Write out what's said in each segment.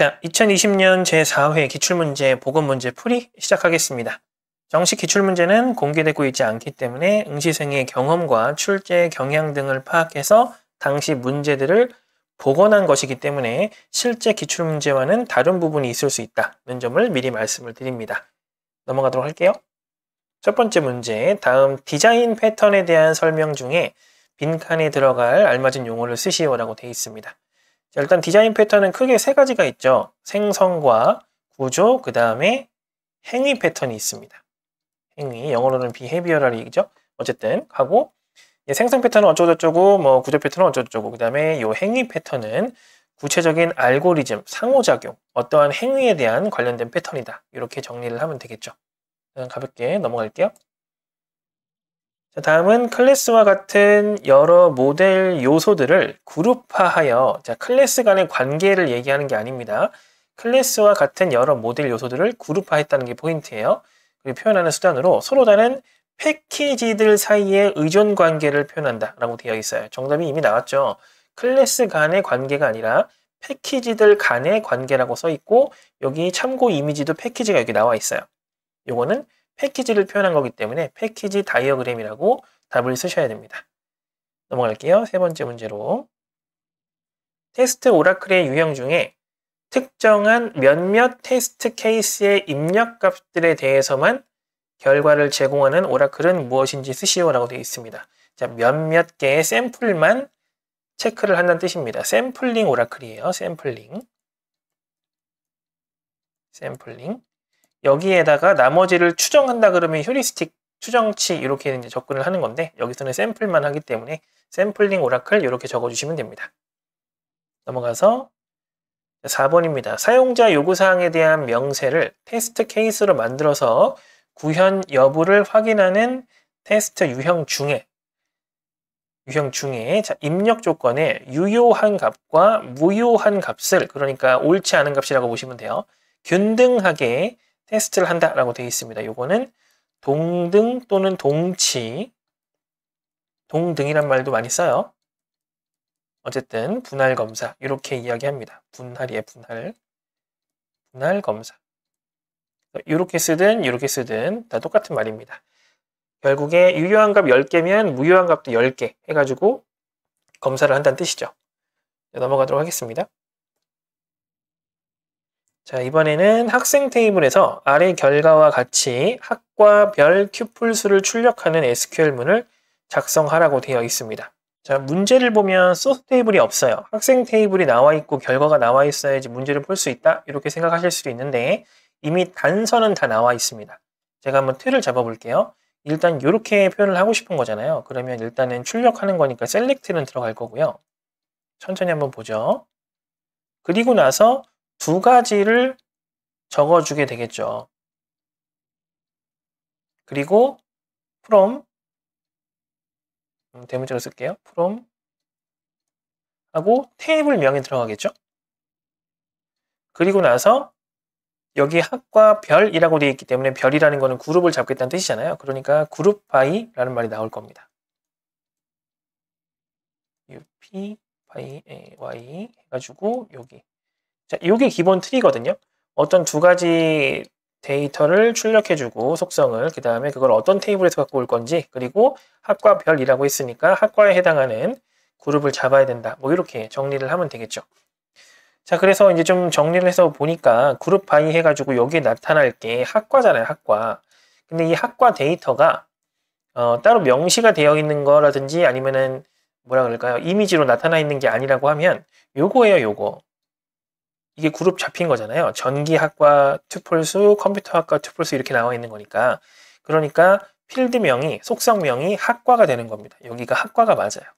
자, 2020년 제4회 기출문제 보건문제 풀이 시작하겠습니다. 정식 기출문제는 공개되고 있지 않기 때문에 응시생의 경험과 출제 경향 등을 파악해서 당시 문제들을 복원한 것이기 때문에 실제 기출문제와는 다른 부분이 있을 수 있다는 점을 미리 말씀을 드립니다. 넘어가도록 할게요. 첫 번째 문제, 다음 디자인 패턴에 대한 설명 중에 빈칸에 들어갈 알맞은 용어를 쓰시오라고 되어 있습니다. 자, 일단 디자인 패턴은 크게 세 가지가 있죠. 생성과 구조, 그 다음에 행위 패턴이 있습니다. 행위, 영어로는 behavioral이 얘기죠. 어쨌든 하고 예, 생성 패턴은 어쩌고저쩌고 뭐 구조 패턴은 어쩌고저쩌고 그 다음에 이 행위 패턴은 구체적인 알고리즘, 상호작용, 어떠한 행위에 대한 관련된 패턴이다. 이렇게 정리를 하면 되겠죠. 가볍게 넘어갈게요. 자, 다음은 클래스와 같은 여러 모델 요소들을 그룹화하여 자, 클래스 간의 관계를 얘기하는 게 아닙니다. 클래스와 같은 여러 모델 요소들을 그룹화했다는 게 포인트예요. 그리고 표현하는 수단으로 서로 다른 패키지들 사이의 의존 관계를 표현한다 라고 되어 있어요. 정답이 이미 나왔죠. 클래스 간의 관계가 아니라 패키지들 간의 관계라고 써 있고 여기 참고 이미지도 패키지가 여기 나와 있어요. 요거는 패키지를 표현한 거기 때문에 패키지 다이어그램이라고 답을 쓰셔야 됩니다. 넘어갈게요. 세 번째 문제로 테스트 오라클의 유형 중에 특정한 몇몇 테스트 케이스의 입력값들에 대해서만 결과를 제공하는 오라클은 무엇인지 쓰시오라고 되어 있습니다. 자, 몇몇 개의 샘플만 체크를 한다는 뜻입니다. 샘플링 오라클이에요. 샘플링. 샘플링. 여기에다가 나머지를 추정한다 그러면 휴리스틱 추정치 이렇게 이제 접근을 하는 건데 여기서는 샘플만 하기 때문에 샘플링 오라클 이렇게 적어주시면 됩니다. 넘어가서 4번입니다. 사용자 요구사항에 대한 명세를 테스트 케이스로 만들어서 구현 여부를 확인하는 테스트 유형 중에 유형 중에 자, 입력 조건에 유효한 값과 무효한 값을 그러니까 옳지 않은 값이라고 보시면 돼요. 균등하게 테스트를 한다라고 되어 있습니다. 요거는 동등 또는 동치, 동등이란 말도 많이 써요. 어쨌든 분할 검사 이렇게 이야기합니다. 분할이에 분할, 분할 검사. 이렇게 쓰든 이렇게 쓰든 다 똑같은 말입니다. 결국에 유효한 값 10개면 무효한 값도 10개 해가지고 검사를 한다는 뜻이죠. 넘어가도록 하겠습니다. 자, 이번에는 학생 테이블에서 아래 결과와 같이 학과 별 큐플 수를 출력하는 SQL 문을 작성하라고 되어 있습니다. 자, 문제를 보면 소스 테이블이 없어요. 학생 테이블이 나와 있고 결과가 나와 있어야지 문제를 볼 수 있다. 이렇게 생각하실 수도 있는데 이미 단서는 다 나와 있습니다. 제가 한번 틀을 잡아 볼게요. 일단 이렇게 표현을 하고 싶은 거잖아요. 그러면 일단은 출력하는 거니까 셀렉트는 들어갈 거고요. 천천히 한번 보죠. 그리고 나서 두 가지를 적어주게 되겠죠. 그리고 from 음, 대문자로 쓸게요. from 하고 테이블 명이 들어가겠죠. 그리고 나서 여기 학과 별이라고 되어 있기 때문에 별이라는 거는 그룹을 잡겠다는 뜻이잖아요. 그러니까 그룹 바이라는 말이 나올 겁니다. UP 바이 A, Y 해가지고 여기 자, 이게 기본 트리거든요. 어떤 두 가지 데이터를 출력해주고 속성을 그 다음에 그걸 어떤 테이블에서 갖고 올 건지 그리고 학과 별이라고 했으니까 학과에 해당하는 그룹을 잡아야 된다. 뭐 이렇게 정리를 하면 되겠죠. 자 그래서 이제 좀 정리를 해서 보니까 그룹 바이 해가지고 여기에 나타날 게 학과잖아요 학과 근데 이 학과 데이터가 어, 따로 명시가 되어 있는 거라든지 아니면은 뭐라 그럴까요 이미지로 나타나 있는 게 아니라고 하면 요거예요 요거 이게 그룹 잡힌 거잖아요. 전기학과 투폴수 컴퓨터학과 투폴수 이렇게 나와 있는 거니까. 그러니까 필드명이, 속성명이 학과가 되는 겁니다. 여기가 학과가 맞아요.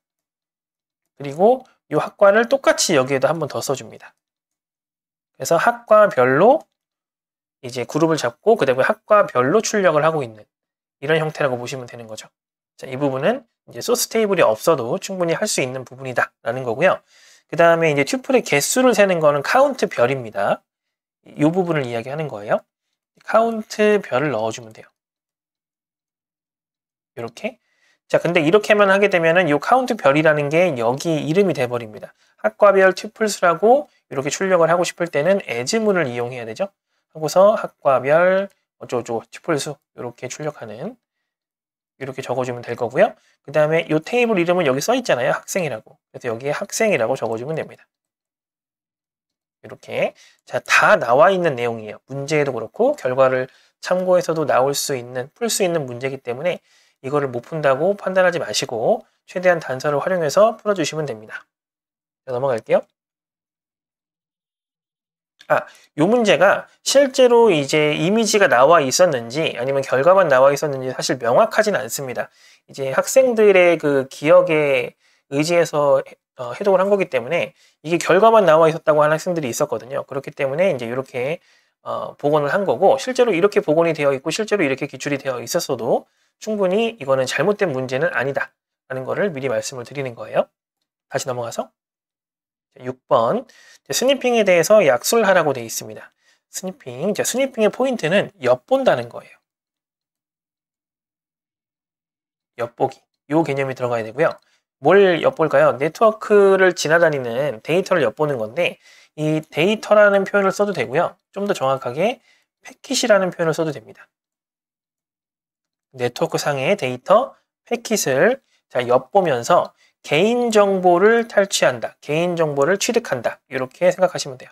그리고 이 학과를 똑같이 여기에도한 번 더 써줍니다. 그래서 학과별로 이제 그룹을 잡고 그 다음에 학과별로 출력을 하고 있는 이런 형태라고 보시면 되는 거죠. 자, 이 부분은 이제 소스 테이블이 없어도 충분히 할 수 있는 부분이다 라는 거고요. 그 다음에 이제 튜플의 개수를 세는 거는 카운트 별입니다. 이 부분을 이야기하는 거예요. 카운트 별을 넣어주면 돼요. 이렇게. 자, 근데 이렇게만 하게 되면은 이 카운트 별이라는 게 여기 이름이 돼버립니다. 학과별 튜플 수라고 이렇게 출력을 하고 싶을 때는 에즈문을 이용해야 되죠. 하고서 학과별 어쩌고저쩌고 튜플 수 이렇게 출력하는 이렇게 적어주면 될 거고요. 그 다음에 이 테이블 이름은 여기 써 있잖아요. 학생이라고. 그래서 여기에 학생이라고 적어주면 됩니다. 이렇게 자다 나와 있는 내용이에요. 문제에도 그렇고 결과를 참고해서도 나올 수 있는 풀 수 있는 문제이기 때문에 이거를 못 푼다고 판단하지 마시고 최대한 단서를 활용해서 풀어주시면 됩니다. 자, 넘어갈게요. 아, 요 문제가 실제로 이제 이미지가 나와 있었는지 아니면 결과만 나와 있었는지 사실 명확하진 않습니다. 이제 학생들의 그 기억에 의지해서 어, 해독을 한 거기 때문에 이게 결과만 나와 있었다고 하는 학생들이 있었거든요. 그렇기 때문에 이제 이렇게 어, 복원을 한 거고 실제로 이렇게 복원이 되어 있고 실제로 이렇게 기출이 되어 있었어도 충분히 이거는 잘못된 문제는 아니다 라는 거를 미리 말씀을 드리는 거예요. 다시 넘어가서 6번 스니핑에 대해서 약수를 하라고 되어 있습니다. 스니핑, 자, 스니핑의 포인트는 엿본다는 거예요. 엿보기, 이 개념이 들어가야 되고요. 뭘 엿볼까요? 네트워크를 지나다니는 데이터를 엿보는 건데 이 데이터라는 표현을 써도 되고요. 좀 더 정확하게 패킷이라는 표현을 써도 됩니다. 네트워크 상의 데이터, 패킷을 자, 엿보면서 개인정보를 탈취한다. 개인정보를 취득한다. 이렇게 생각하시면 돼요.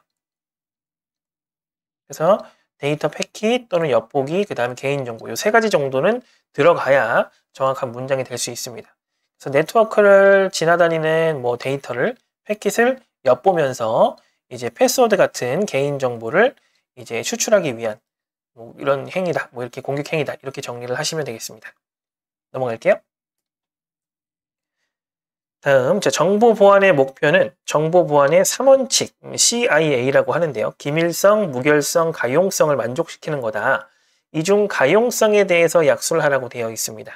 그래서 데이터 패킷 또는 엿보기, 그 다음에 개인정보 이 세 가지 정도는 들어가야 정확한 문장이 될 수 있습니다. 그래서 네트워크를 지나다니는 뭐 데이터를 패킷을 엿보면서 이제 패스워드 같은 개인정보를 이제 추출하기 위한 뭐 이런 행위다, 뭐 이렇게 공격 행위다 이렇게 정리를 하시면 되겠습니다. 넘어갈게요. 다음 정보보안의 목표는 정보보안의 3원칙 CIA라고 하는데요. 기밀성, 무결성, 가용성을 만족시키는 거다. 이 중 가용성에 대해서 약속을 하라고 되어 있습니다.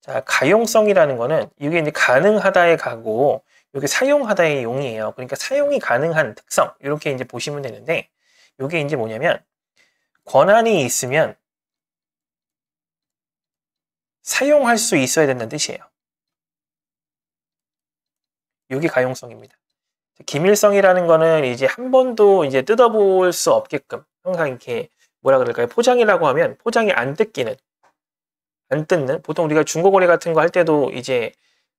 자, 가용성이라는 거는 이게 이제 가능하다에 가고 이게 사용하다의 용이에요. 그러니까 사용이 가능한 특성 이렇게 이제 보시면 되는데 이게 이제 뭐냐면 권한이 있으면 사용할 수 있어야 된다는 뜻이에요. 요이 가용성입니다. 기밀성이라는 거는 이제 한 번도 이제 뜯어볼 수 없게끔 항상 이렇게 뭐라 그럴까요? 포장이라고 하면 포장이 안 뜯기는 안 뜯는 보통 우리가 중고거래 같은 거 할 때도 이제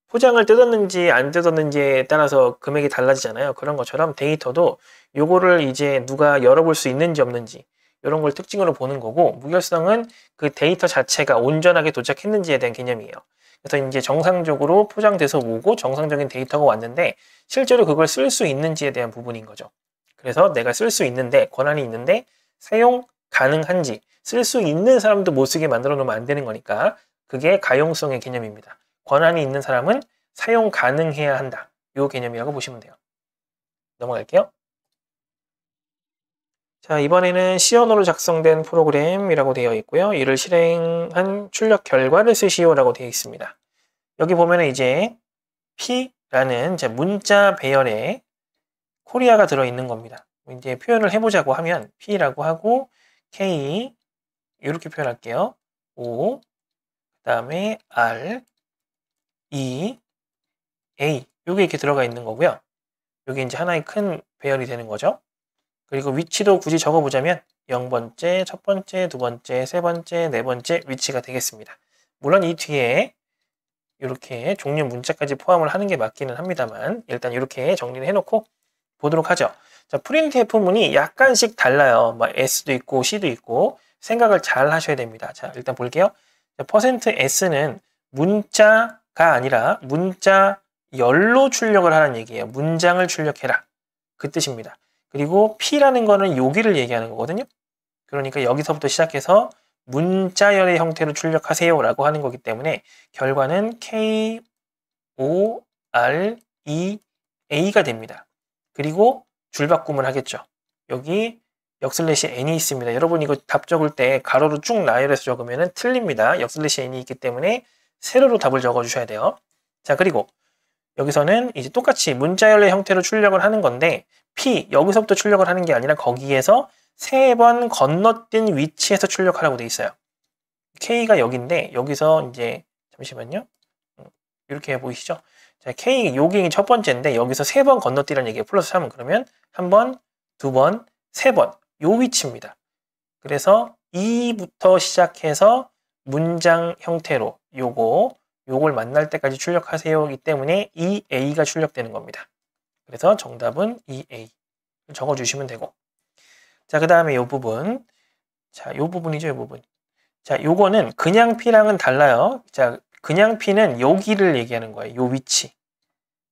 포장을 뜯었는지 안 뜯었는지에 따라서 금액이 달라지잖아요. 그런 것처럼 데이터도 요거를 이제 누가 열어볼 수 있는지 없는지 이런 걸 특징으로 보는 거고 무결성은 그 데이터 자체가 온전하게 도착했는지에 대한 개념이에요. 그래서 이제 정상적으로 포장돼서 오고 정상적인 데이터가 왔는데 실제로 그걸 쓸 수 있는지에 대한 부분인 거죠. 그래서 내가 쓸 수 있는데 권한이 있는데 사용 가능한지 쓸 수 있는 사람도 못 쓰게 만들어 놓으면 안 되는 거니까 그게 가용성의 개념입니다. 권한이 있는 사람은 사용 가능해야 한다. 요 개념이라고 보시면 돼요. 넘어갈게요. 자, 이번에는 시언으로 작성된 프로그램이라고 되어 있고요. 이를 실행한 출력 결과를 쓰시오라고 되어 있습니다. 여기 보면 이제 P라는 문자 배열에 코리아가 들어있는 겁니다. 이제 표현을 해보자고 하면 P라고 하고 K 이렇게 표현할게요. O 그 다음에 R E A 요게 이렇게 들어가 있는 거고요. 요게 이제 하나의 큰 배열이 되는 거죠. 그리고 위치도 굳이 적어보자면 0번째, 첫 번째, 두 번째, 세 번째, 네 번째 위치가 되겠습니다. 물론 이 뒤에 이렇게 종류 문자까지 포함을 하는 게 맞기는 합니다만 일단 이렇게 정리를 해놓고 보도록 하죠. 자, 프린트F 문이 약간씩 달라요. 막 뭐 S도 있고 C도 있고 생각을 잘 하셔야 됩니다. 자, 일단 볼게요. 자, %S는 문자가 아니라 문자 열로 출력을 하는 얘기예요. 문장을 출력해라. 그 뜻입니다. 그리고 P라는 거는 요기를 얘기하는 거거든요. 그러니까 여기서부터 시작해서 문자열의 형태로 출력하세요 라고 하는 거기 때문에 결과는 K, O, R, E, A가 됩니다. 그리고 줄바꿈을 하겠죠. 여기 역슬래시 n이 있습니다. 여러분 이거 답 적을 때 가로로 쭉 나열해서 적으면 틀립니다. 역슬래시 n이 있기 때문에 세로로 답을 적어주셔야 돼요. 자 그리고 여기서는 이제 똑같이 문자열의 형태로 출력을 하는 건데 P 여기서부터 출력을 하는 게 아니라 거기에서 세 번 건너뛴 위치에서 출력하라고 돼 있어요. K가 여기인데 여기서 이제 잠시만요. 음, 이렇게 보이시죠? 자, K 여기 첫 번째인데 여기서 세 번 건너뛰라는 얘기예요. 플러스 3은 그러면 한 번, 두 번, 세번요 위치입니다. 그래서 2부터 시작해서 문장 형태로 요거 요걸 만날 때까지 출력하세요이기 때문에 EA가 출력되는 겁니다. 그래서 정답은 EA 적어주시면 되고 자 그 다음에 요 부분 자요 부분이죠 요 부분 자 요거는 그냥 P랑은 달라요. 자 그냥 P는 여기를 얘기하는 거예요. 요 위치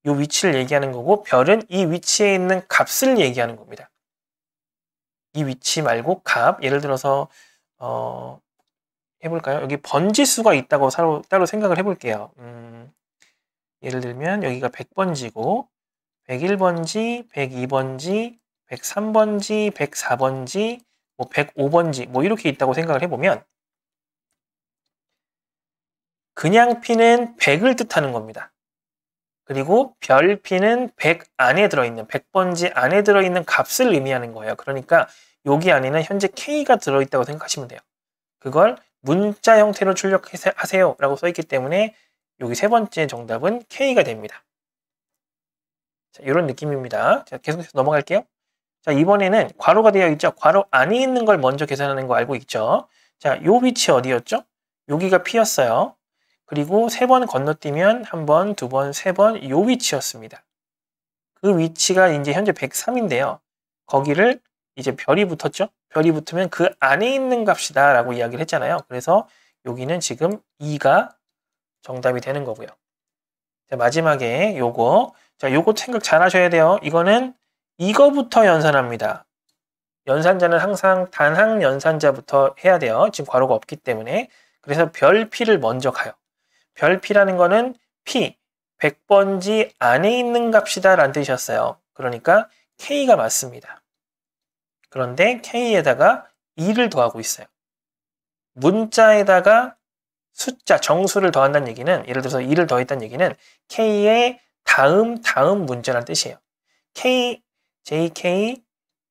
요 위치를 얘기하는 거고 별은 이 위치에 있는 값을 얘기하는 겁니다. 이 위치 말고 값 예를 들어서 어, 해볼까요? 여기 번지수가 있다고 따로, 생각을 해볼게요. 음, 예를 들면 여기가 100번지고 101번지, 102번지, 103번지, 104번지, 뭐 105번지 뭐 이렇게 있다고 생각을 해보면 그냥 피는 100을 뜻하는 겁니다. 그리고 별피는 100 안에 들어있는 100번지 안에 들어있는 값을 의미하는 거예요. 그러니까 여기 안에는 현재 K가 들어있다고 생각하시면 돼요. 그걸 문자 형태로 출력하세요 라고 써있기 때문에 여기 세 번째 정답은 K가 됩니다. 자, 이런 느낌입니다. 자, 계속해서 넘어갈게요. 자, 이번에는 괄호가 되어 있죠. 괄호 안에 있는 걸 먼저 계산하는 거 알고 있죠. 자, 요 위치 어디였죠? 여기가 P였어요. 그리고 세 번 건너뛰면 한 번, 두 번, 세 번 요 위치였습니다. 그 위치가 이제 현재 103인데요. 거기를 이제 별이 붙었죠. 별이 붙으면 그 안에 있는 값이다 라고 이야기를 했잖아요. 그래서 여기는 지금 2가 정답이 되는 거고요. 자, 마지막에 요거 자 요거 생각 잘 하셔야 돼요. 이거는 이거부터 연산합니다. 연산자는 항상 단항 연산자부터 해야 돼요. 지금 괄호가 없기 때문에 그래서 별피를 먼저 가요. 별피라는 거는 피 100번지 안에 있는 값이다 라는 뜻이었어요. 그러니까 K가 맞습니다. 그런데 K에다가 2를 더하고 있어요. 문자에다가 숫자, 정수를 더한다는 얘기는 예를 들어서 2를 더했다는 얘기는 K의 다음 다음 문자란 뜻이에요. K, J, K,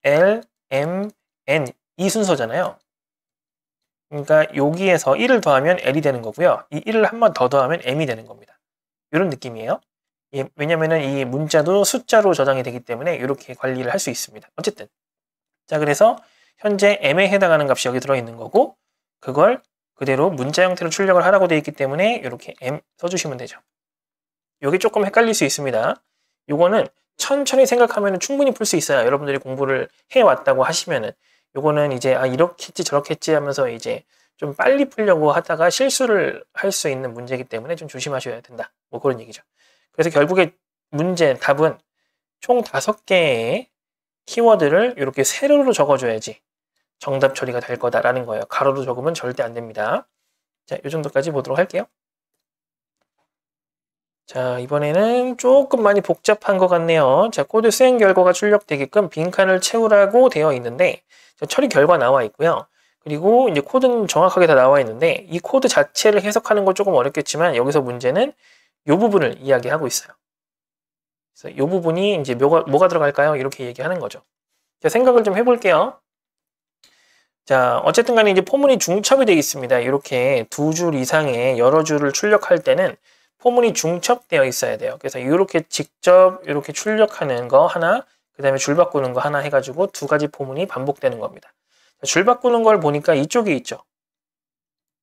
L, M, N 이 순서잖아요. 그러니까 여기에서 1을 더하면 L이 되는 거고요. 이 1을 한 번 더 더하면 M이 되는 겁니다. 이런 느낌이에요. 예, 왜냐면은 이 문자도 숫자로 저장이 되기 때문에 이렇게 관리를 할 수 있습니다. 어쨌든 자, 그래서 현재 m에 해당하는 값이 여기 들어있는 거고 그걸 그대로 문자 형태로 출력을 하라고 되어 있기 때문에 이렇게 m 써주시면 되죠. 이게 조금 헷갈릴 수 있습니다. 이거는 천천히 생각하면 충분히 풀 수 있어요. 여러분들이 공부를 해왔다고 하시면은 이거는 이제 아이렇게했지저렇게했지 하면서 이제 좀 빨리 풀려고 하다가 실수를 할 수 있는 문제이기 때문에 좀 조심하셔야 된다. 뭐 그런 얘기죠. 그래서 결국에 문제 답은 총 다섯 개의 키워드를 이렇게 세로로 적어줘야지 정답 처리가 될 거다라는 거예요. 가로로 적으면 절대 안 됩니다. 자, 이 정도까지 보도록 할게요. 자, 이번에는 조금 많이 복잡한 것 같네요. 자, 코드 수행 결과가 출력되게끔 빈칸을 채우라고 되어 있는데 자, 처리 결과 나와 있고요. 그리고 이제 코드는 정확하게 다 나와 있는데 이 코드 자체를 해석하는 건 조금 어렵겠지만 여기서 문제는 이 부분을 이야기하고 있어요. 이 부분이 이제 뭐가, 뭐가 들어갈까요? 이렇게 얘기하는 거죠. 자, 생각을 좀 해볼게요. 자, 어쨌든 간에 이제 포문이 중첩이 되어 있습니다. 이렇게 두 줄 이상의 여러 줄을 출력할 때는 포문이 중첩되어 있어야 돼요. 그래서 이렇게 직접 이렇게 출력하는 거 하나, 그 다음에 줄 바꾸는 거 하나 해가지고 두 가지 포문이 반복되는 겁니다. 줄 바꾸는 걸 보니까 이쪽에 있죠.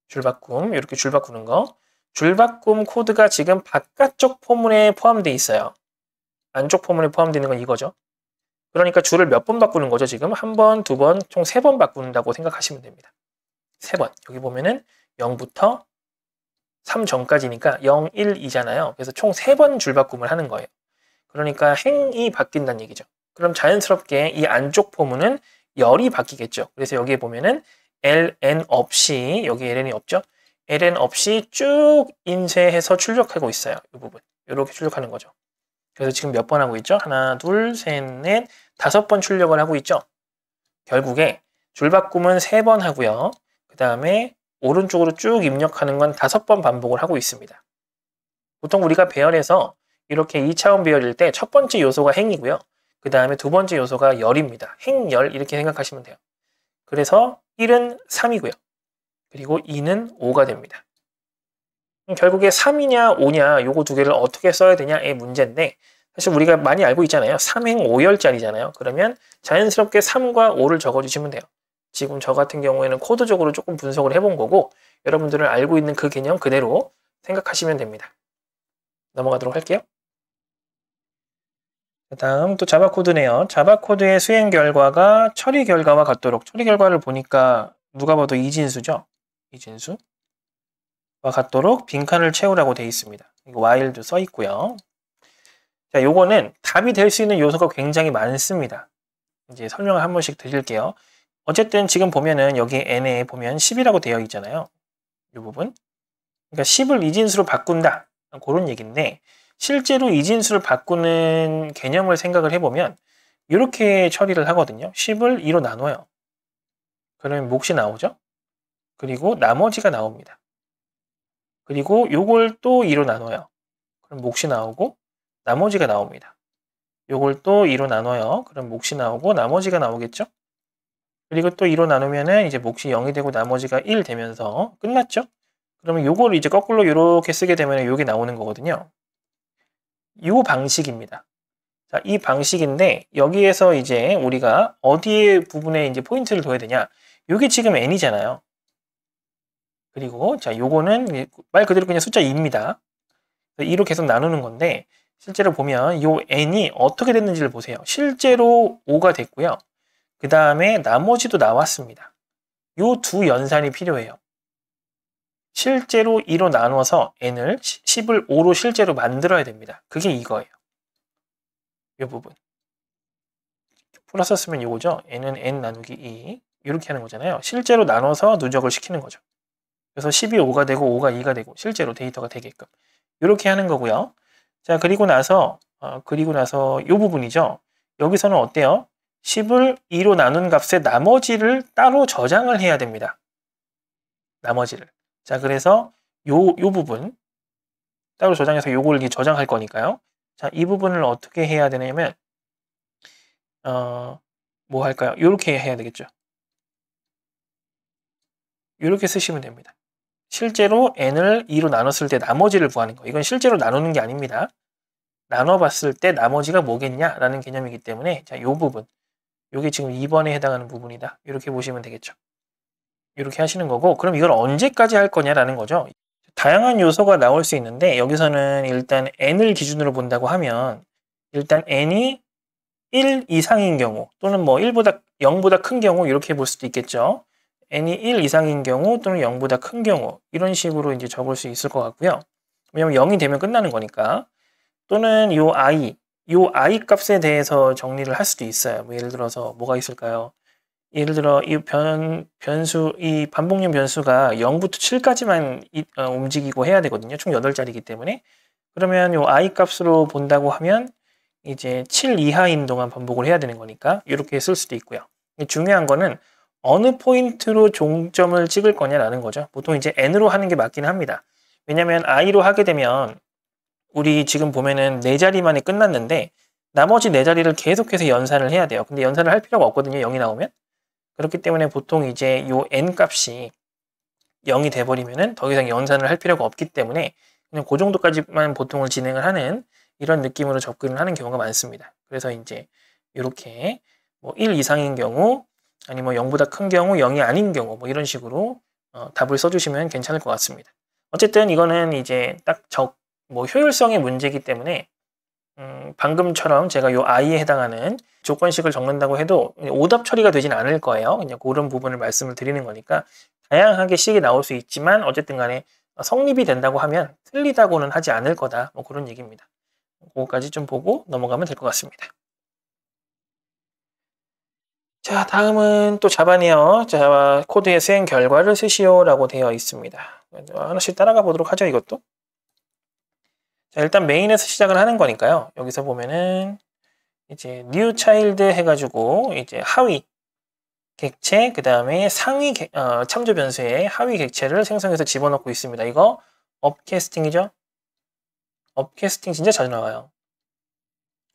줄 바꿈, 이렇게 줄 바꾸는 거. 줄 바꿈 코드가 지금 바깥쪽 포문에 포함되어 있어요. 안쪽 포문에 포함되는건 이거죠. 그러니까 줄을 몇 번 바꾸는 거죠, 지금? 한 번, 두 번, 총 세 번 바꾼다고 생각하시면 됩니다. 세 번. 여기 보면은 0부터 3 전까지니까 0, 1, 2잖아요. 그래서 총 세 번 줄 바꿈을 하는 거예요. 그러니까 행이 바뀐다는 얘기죠. 그럼 자연스럽게 이 안쪽 포문은 열이 바뀌겠죠. 그래서 여기에 보면은 ln 없이 여기 ln이 없죠. ln 없이 쭉 인쇄해서 출력하고 있어요. 이 부분. 이렇게 출력하는 거죠. 그래서 지금 몇 번 하고 있죠? 하나, 둘, 셋, 넷, 다섯 번 출력을 하고 있죠? 결국에 줄바꿈은 세 번 하고요. 그 다음에 오른쪽으로 쭉 입력하는 건 다섯 번 반복을 하고 있습니다. 보통 우리가 배열에서 이렇게 2차원 배열일 때 첫 번째 요소가 행이고요. 그 다음에 두 번째 요소가 열입니다. 행열 이렇게 생각하시면 돼요. 그래서 1은 3이고요. 그리고 2는 5가 됩니다. 음, 결국에 3이냐 5냐 요거 두 개를 어떻게 써야 되냐의 문제인데 사실 우리가 많이 알고 있잖아요. 3행 5열짜리잖아요. 그러면 자연스럽게 3과 5를 적어주시면 돼요. 지금 저 같은 경우에는 코드적으로 조금 분석을 해본 거고 여러분들은 알고 있는 그 개념 그대로 생각하시면 됩니다. 넘어가도록 할게요. 그 다음 또 자바 코드네요. 자바 코드의 수행 결과가 처리 결과와 같도록 처리 결과를 보니까 누가 봐도 이진수죠. 이진수. 같도록 빈칸을 채우라고 되어 있습니다. 이거 while도 써 있고요. 자, 요거는 답이 될 수 있는 요소가 굉장히 많습니다. 이제 설명을 한 번씩 드릴게요. 어쨌든 지금 보면은 여기 n에 보면 10이라고 되어 있잖아요. 이 부분. 그러니까 10을 이진수로 바꾼다. 그런 얘기인데 실제로 이진수를 바꾸는 개념을 생각을 해보면 이렇게 처리를 하거든요. 10을 2로 나눠요. 그러면 몫이 나오죠? 그리고 나머지가 나옵니다. 그리고 요걸 또 2로 나눠요. 그럼 몫이 나오고 나머지가 나옵니다. 요걸 또 2로 나눠요. 그럼 몫이 나오고 나머지가 나오겠죠? 그리고 또 2로 나누면은 이제 몫이 0이 되고 나머지가 1 되면서 끝났죠? 그러면 요걸 이제 거꾸로 이렇게 쓰게 되면 요게 나오는 거거든요. 이 방식입니다. 자, 이 방식인데 여기에서 이제 우리가 어디에 부분에 이제 포인트를 둬야 되냐? 요게 지금 n이잖아요. 그리고 자 요거는 말 그대로 그냥 숫자 2입니다. 2로 계속 나누는 건데 실제로 보면 요 n이 어떻게 됐는지를 보세요. 실제로 5가 됐고요. 그 다음에 나머지도 나왔습니다. 요 두 연산이 필요해요. 실제로 2로 나누어서 n을 10을 5로 실제로 만들어야 됩니다. 그게 이거예요. 이 부분. 플러스 쓰면 이거죠. n은 n 나누기 2 이렇게 하는 거잖아요. 실제로 나눠서 누적을 시키는 거죠. 그래서 10이 5가 되고 5가 2가 되고 실제로 데이터가 되게끔 이렇게 하는 거고요. 자 그리고 나서 어, 그리고 나서 이 부분이죠. 여기서는 어때요? 10을 2로 나눈 값의 나머지를 따로 저장을 해야 됩니다. 나머지를. 자 그래서 요, 요 부분 따로 저장해서 요걸 저장할 거니까요. 자, 이 부분을 어떻게 해야 되냐면 어, 뭐 할까요? 이렇게 해야 되겠죠. 이렇게 쓰시면 됩니다. 실제로 n을 2로 나눴을 때 나머지를 구하는 거. 이건 실제로 나누는 게 아닙니다. 나눠봤을 때 나머지가 뭐겠냐라는 개념이기 때문에 자, 요 부분. 요게 지금 2번에 해당하는 부분이다. 이렇게 보시면 되겠죠. 이렇게 하시는 거고 그럼 이걸 언제까지 할 거냐라는 거죠. 다양한 요소가 나올 수 있는데 여기서는 일단 n을 기준으로 본다고 하면 일단 n이 1 이상인 경우 또는 뭐 1보다 0보다 큰 경우 이렇게 볼 수도 있겠죠. n이 1 이상인 경우 또는 0보다 큰 경우 이런 식으로 이제 적을 수 있을 것 같고요. 왜냐면 0이 되면 끝나는 거니까. 또는 요 i, 요 i 값에 대해서 정리를 할 수도 있어요. 뭐 예를 들어서 뭐가 있을까요? 예를 들어 이 변, 변수, 이 반복률 변수가 0부터 7까지만 이, 어, 움직이고 해야 되거든요. 총 8자리이기 때문에. 그러면 요 i 값으로 본다고 하면 이제 7 이하인 동안 반복을 해야 되는 거니까 이렇게 쓸 수도 있고요. 중요한 거는 어느 포인트로 종점을 찍을 거냐라는 거죠. 보통 이제 n으로 하는 게 맞긴 합니다. 왜냐면 i로 하게 되면 우리 지금 보면은 네자리만이 끝났는데 나머지 네 자리를 계속해서 연산을 해야 돼요. 근데 연산을 할 필요가 없거든요. 0이 나오면. 그렇기 때문에 보통 이제 이 n 값이 0이 돼버리면은 더 이상 연산을 할 필요가 없기 때문에 그냥 그 정도까지만 보통을 진행을 하는 이런 느낌으로 접근을 하는 경우가 많습니다. 그래서 이제 이렇게 뭐1 이상인 경우 아니 뭐 0보다 큰 경우 0이 아닌 경우 뭐 이런 식으로 어, 답을 써주시면 괜찮을 것 같습니다. 어쨌든 이거는 이제 딱 적 뭐 효율성의 문제이기 때문에 음, 방금처럼 제가 요 i에 해당하는 조건식을 적는다고 해도 오답 처리가 되진 않을 거예요. 그냥 그런 부분을 말씀을 드리는 거니까 다양하게 식이 나올 수 있지만 어쨌든 간에 성립이 된다고 하면 틀리다고는 하지 않을 거다. 뭐 그런 얘기입니다. 그거까지 좀 보고 넘어가면 될 것 같습니다. 자, 다음은 또 자반이요. 자 코드의 수행 결과를 쓰시오라고 되어 있습니다. 하나씩 따라가 보도록 하죠, 이것도. 자, 일단 메인에서 시작을 하는 거니까요. 여기서 보면은 이제 new child 해가지고 이제 하위 객체, 그 다음에 상위 객, 어, 참조 변수에 하위 객체를 생성해서 집어넣고 있습니다. 이거 업캐스팅이죠? 업캐스팅 진짜 자주 나와요.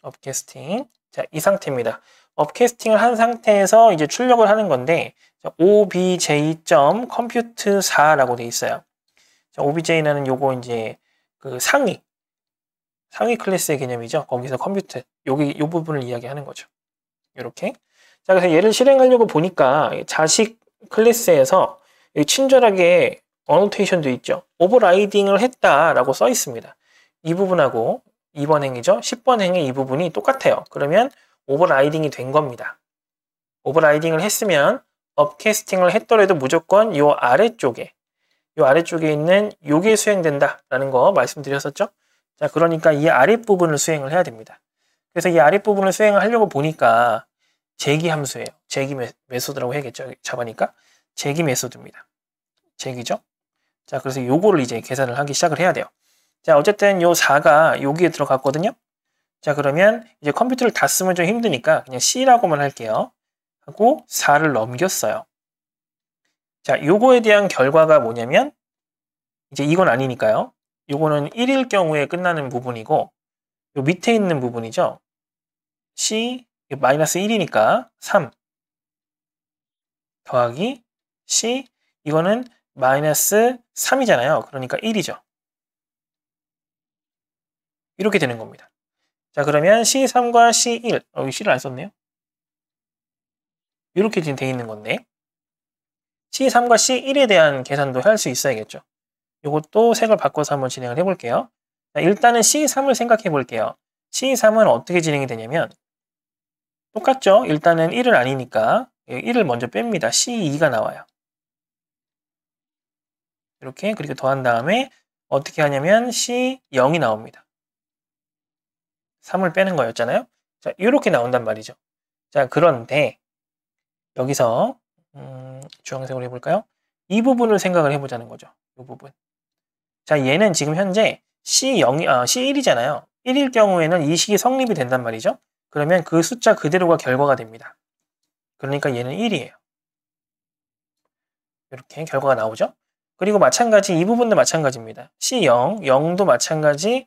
업캐스팅. 자, 이 상태입니다. 업캐스팅을 한 상태에서 이제 출력을 하는 건데 obj.compute4라고 돼 있어요. obj는 요거 이제 그 상위 상위 클래스의 개념이죠. 거기서 컴퓨터 여기 요 부분을 이야기하는 거죠. 이렇게 자 그래서 얘를 실행하려고 보니까 자식 클래스에서 친절하게 어노테이션도 있죠. 오버라이딩을 했다라고 써 있습니다. 이 부분하고 2번 행이죠 10번 행의이 부분이 똑같아요. 그러면 오버라이딩이 된 겁니다. 오버라이딩을 했으면 업캐스팅을 했더라도 무조건 이 아래쪽에 이 아래쪽에 있는 요게 수행된다라는 거 말씀드렸었죠? 자, 그러니까 이 아랫부분을 수행을 해야 됩니다. 그래서 이 아랫부분을 수행을 하려고 보니까 제기 함수예요. 제기 메소드라고 해야겠죠. 잡아니까 제기 메소드입니다. 제기죠? 자, 그래서 요거를 이제 계산을 하기 시작을 해야 돼요. 자, 어쨌든 요 4가 여기에 들어갔거든요. 자 그러면 이제 컴퓨터를 다 쓰면 좀 힘드니까 그냥 C라고만 할게요. 하고 4를 넘겼어요. 자 요거에 대한 결과가 뭐냐면 이제 이건 아니니까요. 요거는 1일 경우에 끝나는 부분이고 요 밑에 있는 부분이죠. C 마이너스 1이니까 3 더하기 C 이거는 마이너스 3이잖아요. 그러니까 1이죠. 이렇게 되는 겁니다. 자, 그러면 C3과 C1, 어, 여기 C를 안 썼네요. 이렇게 지금 돼 있는 건데 C3과 C1에 대한 계산도 할 수 있어야겠죠. 이것도 색을 바꿔서 한번 진행을 해볼게요. 일단은 C3을 생각해 볼게요. C3은 어떻게 진행이 되냐면 똑같죠? 일단은 1을 아니니까 1을 먼저 뺍니다. C2가 나와요. 이렇게 그리고 더한 다음에 어떻게 하냐면 C0이 나옵니다. 3을 빼는 거였잖아요. 자, 이렇게 나온단 말이죠. 자, 그런데 여기서 음, 주황색으로 해볼까요? 이 부분을 생각을 해보자는 거죠. 이 부분. 자, 얘는 지금 현재 C0, 아, C1이잖아요. 1일 경우에는 이 식이 성립이 된단 말이죠. 그러면 그 숫자 그대로가 결과가 됩니다. 그러니까 얘는 1이에요. 이렇게 결과가 나오죠. 그리고 마찬가지 이 부분도 마찬가지입니다. C0, 0도 마찬가지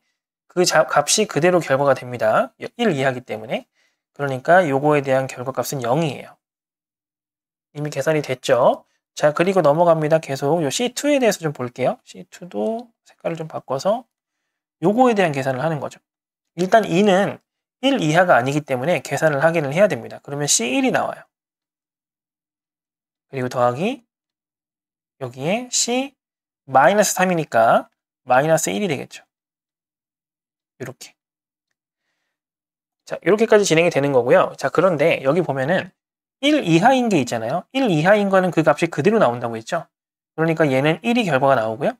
그 값이 그대로 결과가 됩니다. 1 이하기 때문에. 그러니까 요거에 대한 결과값은 0이에요. 이미 계산이 됐죠. 자, 그리고 넘어갑니다. 계속 요 C2에 대해서 좀 볼게요. C2도 색깔을 좀 바꿔서 요거에 대한 계산을 하는 거죠. 일단 2는 1 이하가 아니기 때문에 계산을 하기는 해야 됩니다. 그러면 C1이 나와요. 그리고 더하기 여기에 C 마이너스 3이니까 마이너스 1이 되겠죠. 이렇게. 자, 이렇게까지 진행이 되는 거고요. 자, 그런데 여기 보면은 1 이하인 게 있잖아요. 1 이하인 거는 그 값이 그대로 나온다고 했죠. 그러니까 얘는 1이 결과가 나오고요.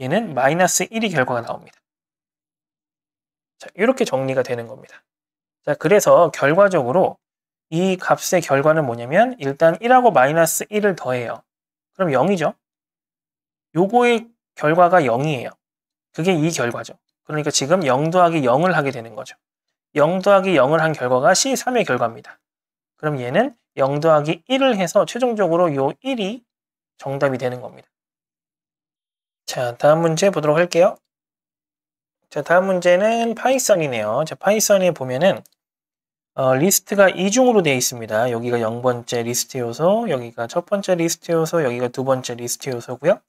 얘는 마이너스 1이 결과가 나옵니다. 자, 이렇게 정리가 되는 겁니다. 자, 그래서 결과적으로 이 값의 결과는 뭐냐면 일단 1하고 마이너스 1을 더해요. 그럼 0이죠. 요거의 결과가 0이에요. 그게 이 결과죠. 그러니까 지금 0 더하기 0을 하게 되는 거죠. 0 더하기 0을 한 결과가 C3의 결과입니다. 그럼 얘는 0 더하기 1을 해서 최종적으로 요 1이 정답이 되는 겁니다. 자, 다음 문제 보도록 할게요. 자, 다음 문제는 파이썬이네요. 자, 파이썬에 보면은 어, 리스트가 이중으로 되어 있습니다. 여기가 0번째 리스트 요소, 여기가 첫 번째 리스트 요소, 여기가 두 번째 리스트 요소고요.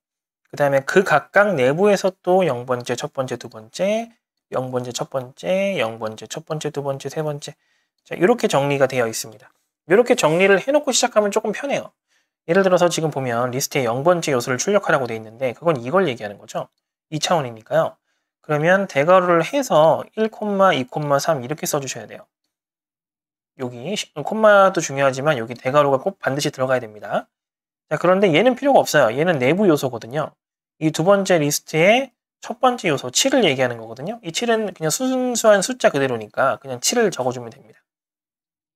그 다음에 그 각각 내부에서 또 0번째, 첫 번째, 두 번째, 0번째, 첫 번째, 0번째, 첫 번째, 두 번째, 세 번째. 자, 이렇게 정리가 되어 있습니다. 이렇게 정리를 해놓고 시작하면 조금 편해요. 예를 들어서 지금 보면 리스트에 0번째 요소를 출력하라고 되어 있는데 그건 이걸 얘기하는 거죠. 2차원이니까요. 그러면 대괄호를 해서 1, 2, 3 이렇게 써주셔야 돼요. 여기 콤마도 중요하지만 여기 대괄호가 꼭 반드시 들어가야 됩니다. 자, 그런데 얘는 필요가 없어요. 얘는 내부 요소거든요. 이 두 번째 리스트의 첫 번째 요소 7을 얘기하는 거거든요. 이 7은 그냥 순수한 숫자 그대로니까 그냥 7을 적어주면 됩니다.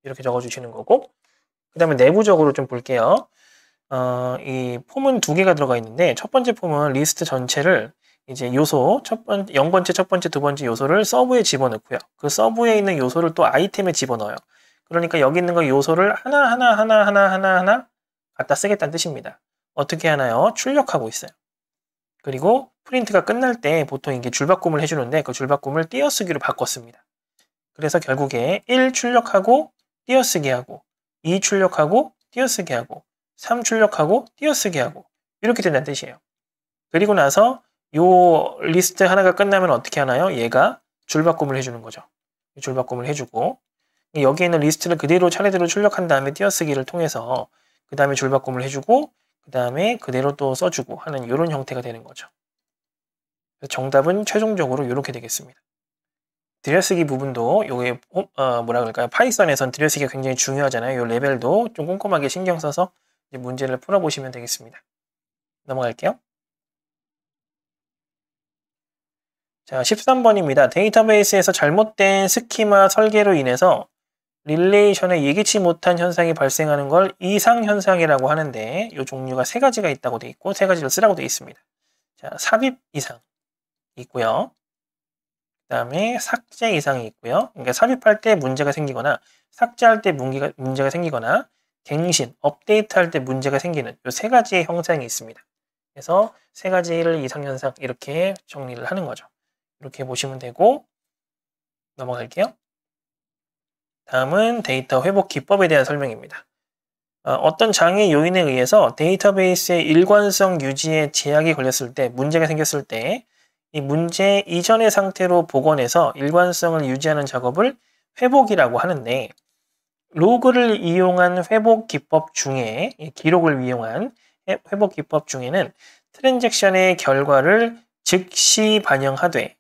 이렇게 적어주시는 거고 그 다음에 내부적으로 좀 볼게요. 어, 이 폼은 두 개가 들어가 있는데 첫 번째 폼은 리스트 전체를 이제 요소 첫 번째 0번째 첫 번째 두 번째 요소를 서브에 집어넣고요. 그 서브에 있는 요소를 또 아이템에 집어넣어요. 그러니까 여기 있는 거 요소를 하나 하나 하나 하나 하나 하나 갖다 쓰겠다는 뜻입니다. 어떻게 하나요? 출력하고 있어요. 그리고 프린트가 끝날 때 보통 이게 줄바꿈을 해주는데 그 줄바꿈을 띄어쓰기로 바꿨습니다. 그래서 결국에 1 출력하고 띄어쓰기 하고 2 출력하고 띄어쓰기 하고 3 출력하고 띄어쓰기 하고 이렇게 된다는 뜻이에요. 그리고 나서 요 리스트 하나가 끝나면 어떻게 하나요? 얘가 줄바꿈을 해주는 거죠. 줄바꿈을 해주고 여기에 있는 리스트를 그대로 차례대로 출력한 다음에 띄어쓰기를 통해서 그 다음에 줄바꿈을 해주고 그 다음에 그대로 또 써주고 하는 이런 형태가 되는 거죠. 정답은 최종적으로 이렇게 되겠습니다. 들여쓰기 부분도 요게 어, 뭐라 그럴까요? 파이썬에선 들여쓰기가 굉장히 중요하잖아요. 요 레벨도 좀 꼼꼼하게 신경 써서 문제를 풀어보시면 되겠습니다. 넘어갈게요. 자, 13번입니다. 데이터베이스에서 잘못된 스키마 설계로 인해서 릴레이션에 예기치 못한 현상이 발생하는 걸 이상현상이라고 하는데 이 종류가 세 가지가 있다고 돼 있고 세 가지를 쓰라고 돼 있습니다. 자, 삽입 이상 있고요. 그 다음에 삭제 이상이 있고요. 그러니까 삽입할 때 문제가 생기거나 삭제할 때 문기가, 문제가 생기거나 갱신, 업데이트할 때 문제가 생기는 이 세 가지의 형상이 있습니다. 그래서 세 가지를 이상현상 이렇게 정리를 하는 거죠. 이렇게 보시면 되고 넘어갈게요. 다음은 데이터 회복 기법에 대한 설명입니다. 어, 어떤 장애 요인에 의해서 데이터베이스의 일관성 유지에 제약이 걸렸을 때, 문제가 생겼을 때, 이 문제 이전의 상태로 복원해서 일관성을 유지하는 작업을 회복이라고 하는데, 로그를 이용한 회복 기법 중에, 기록을 이용한 회복 기법 중에는 트랜잭션의 결과를 즉시 반영하되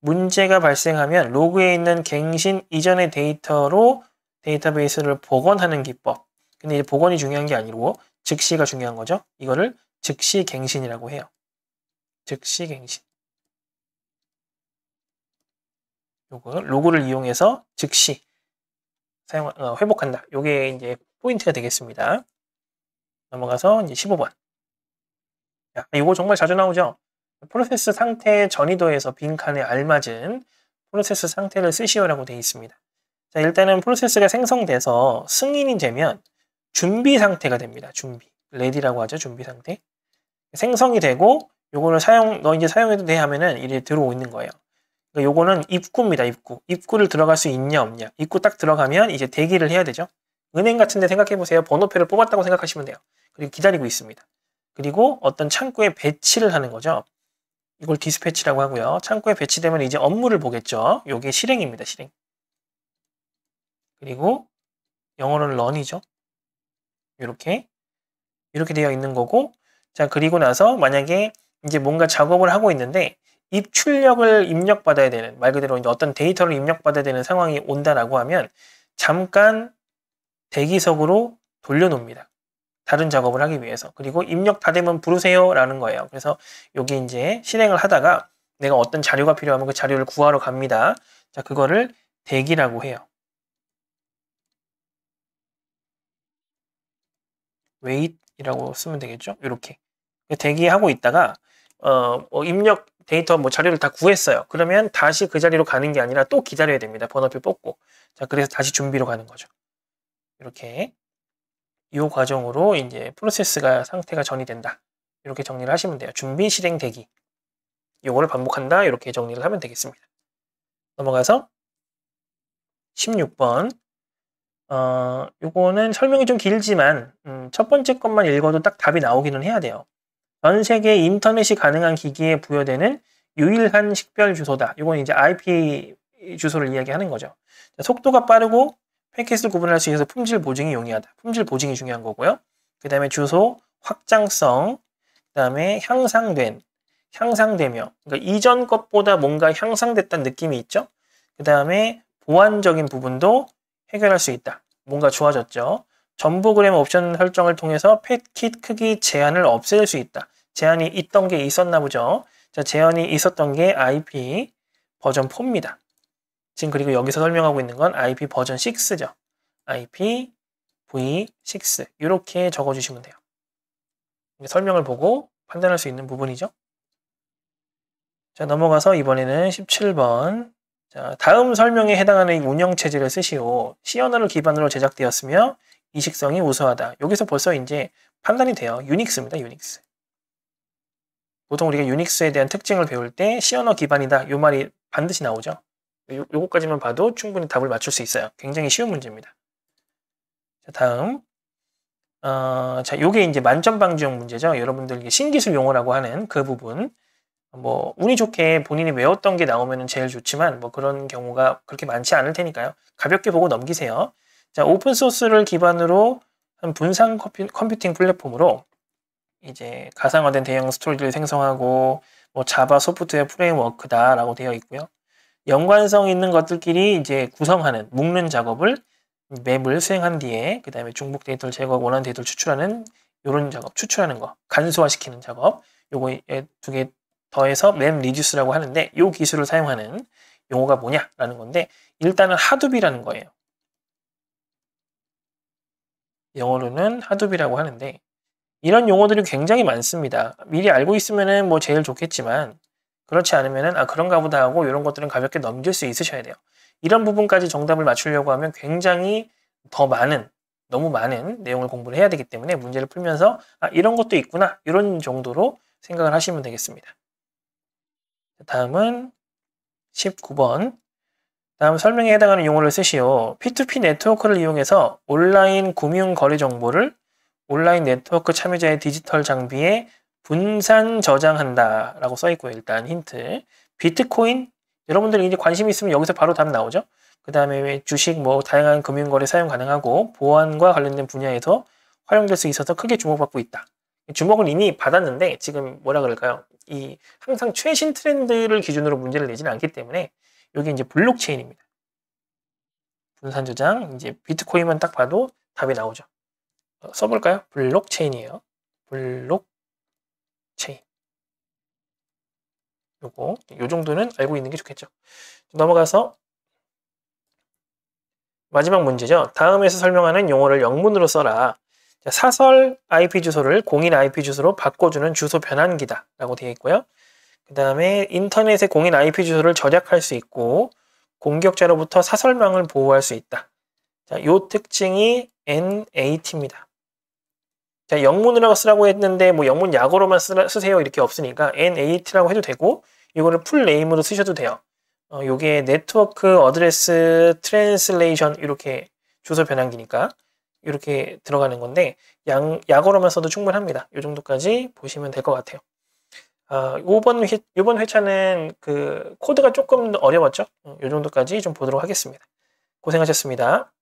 문제가 발생하면 로그에 있는 갱신 이전의 데이터로 데이터베이스를 복원하는 기법. 근데 이제 복원이 중요한 게 아니고 즉시가 중요한 거죠. 이거를 즉시 갱신이라고 해요. 즉시 갱신. 요거 로그를 이용해서 즉시 사용 어, 회복한다. 요게 이제 포인트가 되겠습니다. 넘어가서 이제 15번. 야, 이거 정말 자주 나오죠? 프로세스 상태 전이도에서 빈칸에 알맞은 프로세스 상태를 쓰시오라고 되어 있습니다. 자, 일단은 프로세스가 생성돼서 승인이 되면 준비 상태가 됩니다. 준비. 레디라고 하죠. 준비 상태. 생성이 되고 요거를 사용 너 이제 사용해도 돼 하면은 이제 들어오는 거예요. 그러니까 요거는 입구입니다. 입구. 입구를 들어갈 수 있냐 없냐. 입구 딱 들어가면 이제 대기를 해야 되죠. 은행 같은 데 생각해 보세요. 번호표를 뽑았다고 생각하시면 돼요. 그리고 기다리고 있습니다. 그리고 어떤 창구에 배치를 하는 거죠. 이걸 디스패치라고 하고요. 창고에 배치되면 이제 업무를 보겠죠. 요게 실행입니다. 실행. 그리고 영어로는 런이죠. 이렇게 이렇게 되어 있는 거고 자 그리고 나서 만약에 이제 뭔가 작업을 하고 있는데 입출력을 입력받아야 되는 말 그대로 이제 어떤 데이터를 입력받아야 되는 상황이 온다라고 하면 잠깐 대기석으로 돌려놓습니다. 다른 작업을 하기 위해서 그리고 입력 다 되면 부르세요 라는 거예요 그래서 여기 이제 실행을 하다가 내가 어떤 자료가 필요하면 그 자료를 구하러 갑니다 자 그거를 대기라고 해요 wait 이라고 쓰면 되겠죠 이렇게 그 대기하고 있다가 어, 뭐 입력 데이터 뭐 자료를 다 구했어요. 그러면 다시 그 자리로 가는 게 아니라 또 기다려야 됩니다. 번호표 뽑고. 자, 그래서 다시 준비로 가는 거죠. 이렇게 이 과정으로 이제 프로세스가 상태가 전이된다. 이렇게 정리를 하시면 돼요. 준비, 실행, 대기. 요거를 반복한다. 이렇게 정리를 하면 되겠습니다. 넘어가서 16번 어, 요거는 설명이 좀 길지만 음, 첫 번째 것만 읽어도 딱 답이 나오기는 해야 돼요. 전 세계 인터넷이 가능한 기기에 부여되는 유일한 식별 주소다. 이건 이제 IP 주소를 이야기하는 거죠. 속도가 빠르고 패킷을 구분할 수 있어서 품질 보증이 용이하다. 품질 보증이 중요한 거고요. 그 다음에 주소, 확장성, 그 다음에 향상된, 향상되며 그러니까 이전 것보다 뭔가 향상됐다는 느낌이 있죠. 그 다음에 보완적인 부분도 해결할 수 있다. 뭔가 좋아졌죠. 전부그램 옵션 설정을 통해서 패킷 크기 제한을 없앨 수 있다. 제한이 있던 게 있었나 보죠. 자, 제한이 있었던 게 IP 버전 4입니다. 지금 그리고 여기서 설명하고 있는 건 IP 버전 6죠. IP V6 이렇게 적어주시면 돼요. 설명을 보고 판단할 수 있는 부분이죠. 자 넘어가서 이번에는 17번 자, 다음 설명에 해당하는 운영체제를 쓰시오. 시 언어를 기반으로 제작되었으며 이식성이 우수하다. 여기서 벌써 이제 판단이 돼요. 유닉스입니다. 유닉스. 보통 우리가 유닉스에 대한 특징을 배울 때시 언어 기반이다. 이 말이 반드시 나오죠. 요, 요거까지만 봐도 충분히 답을 맞출 수 있어요. 굉장히 쉬운 문제입니다. 자, 다음. 어, 자, 요게 이제 만점방지형 문제죠. 여러분들 신기술 용어라고 하는 그 부분. 뭐, 운이 좋게 본인이 외웠던 게 나오면 제일 좋지만, 뭐 그런 경우가 그렇게 많지 않을 테니까요. 가볍게 보고 넘기세요. 자, 오픈소스를 기반으로 한 분산 컴퓨팅 플랫폼으로 이제 가상화된 대형 스토리지를 생성하고, 뭐 자바 소프트웨어 프레임워크다라고 되어 있고요. 연관성 있는 것들끼리 이제 구성하는 묶는 작업을 맵을 수행한 뒤에 그 다음에 중복 데이터를 제거하고 원하는 데이터를 추출하는 이런 작업 추출하는 거 간소화시키는 작업 요거에 두 개 더해서 맵 리듀스라고 하는데 요 기술을 사용하는 용어가 뭐냐라는 건데 일단은 하둡이라는 거예요. 영어로는 하둡이라고 하는데 이런 용어들이 굉장히 많습니다. 미리 알고 있으면 뭐 제일 좋겠지만 그렇지 않으면 아 그런가 보다 하고 이런 것들은 가볍게 넘길 수 있으셔야 돼요. 이런 부분까지 정답을 맞추려고 하면 굉장히 더 많은 너무 많은 내용을 공부를 해야 되기 때문에 문제를 풀면서 아 이런 것도 있구나 이런 정도로 생각을 하시면 되겠습니다. 다음은 19번 다음 설명에 해당하는 용어를 쓰시오. P2P 네트워크를 이용해서 온라인 금융 거래 정보를 온라인 네트워크 참여자의 디지털 장비에 분산 저장한다 라고 써있고요. 일단 힌트. 비트코인 여러분들 이제 관심 이 있으면 여기서 바로 답 나오죠. 그 다음에 주식 뭐 다양한 금융거래 사용 가능하고 보안과 관련된 분야에서 활용될 수 있어서 크게 주목받고 있다. 주목을 이미 받았는데 지금 뭐라 그럴까요? 이 항상 최신 트렌드를 기준으로 문제를 내지는 않기 때문에 여기 이제 블록체인입니다. 분산 저장 이제 비트코인만 딱 봐도 답이 나오죠. 어, 써볼까요? 블록체인이에요. 블록 체인. 요거, 요 정도는 알고 있는 게 좋겠죠. 넘어가서 마지막 문제죠. 다음에서 설명하는 용어를 영문으로 써라. 사설 IP 주소를 공인 IP 주소로 바꿔주는 주소 변환기다 라고 되어 있고요. 그 다음에 인터넷의 공인 IP 주소를 절약할수 있고 공격자로부터 사설망을 보호할 수 있다. 자, 요 특징이 NAT입니다. 자, 영문으로 쓰라고 했는데 뭐 영문 약어로만 쓰라, 쓰세요 이렇게 없으니까 NAT라고 해도 되고 이거를 풀네임으로 쓰셔도 돼요. 어, 요게 네트워크 어드레스 트랜슬레이션 이렇게 주소 변환기니까 이렇게 들어가는 건데 양, 약어로만 써도 충분합니다. 이 정도까지 보시면 될 것 같아요. 아, 어, 이번 회, 이번 회차는 그 코드가 조금 어려웠죠? 이 어, 정도까지 좀 보도록 하겠습니다. 고생하셨습니다.